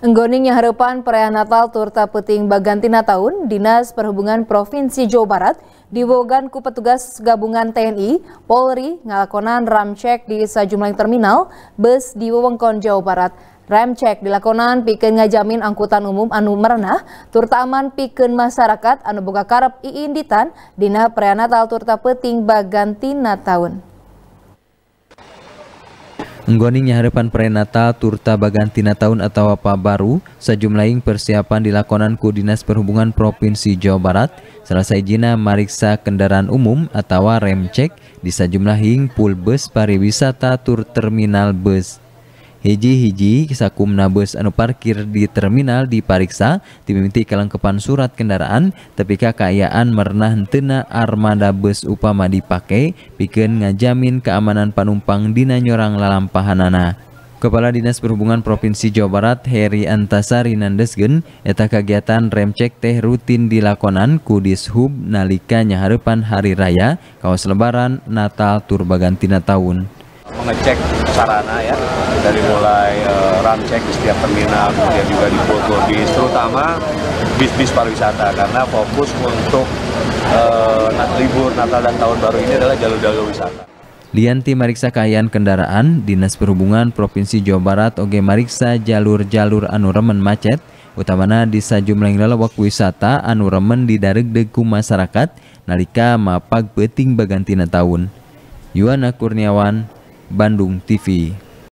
Enggoningnya harapan perayaan Natal Turta Peting Bagantina Tahun, Dinas Perhubungan Provinsi Jawa Barat diwogan ku petugas gabungan TNI, Polri, ngalakonan ramcek di sejumlah terminal, bus di Wewengkon Jawa Barat. Ramcek dilakonan piken ngajamin angkutan umum anu merenah, terutama piken masyarakat anu buka karep iinditan dina perayaan Natal Turta Peting Bagantina Tahun. Nggoning harapan prenatal turta bagantina tahun atau apa baru, sejumlah persiapan dilakonan ku Perhubungan Provinsi Jawa Barat, selesai jina mariksa kendaraan umum atau rem cek di sejumlah hing pul bus pariwisata tur terminal bus hiji-hiji kisakumna bus anu parkir di terminal dipariksa dimimiti kelengkapan surat kendaraan tapi kekayaan merenah tena armada bus upama dipakai bikin ngajamin keamanan panumpang dina nyorang lalampahanana Kepala Dinas Perhubungan Provinsi Jawa Barat Heri Antasari Nandesgen eta kegiatan cek teh rutin dilakonan ku Dishub nalika nyaharepan hari raya kawas lebaran Natal Turbagantina tahun mengecek sarana ya dari mulai uh, eh, ram cek di setiap terminal kemudian juga di foto bis terutama bis-bis pariwisata karena fokus untuk uh, libur Natal dan Tahun Baru ini adalah jalur-jalur wisata. Lianti Mariksa Kayaan Kendaraan, Dinas Perhubungan Provinsi Jawa Barat Oge Mariksa jalur-jalur anuremen macet, utamana di sajumlah lelawak wisata anuremen di dareg-deku masyarakat nalika mapag beting bagantina tahun. Yuana Kurniawan, Bandung TV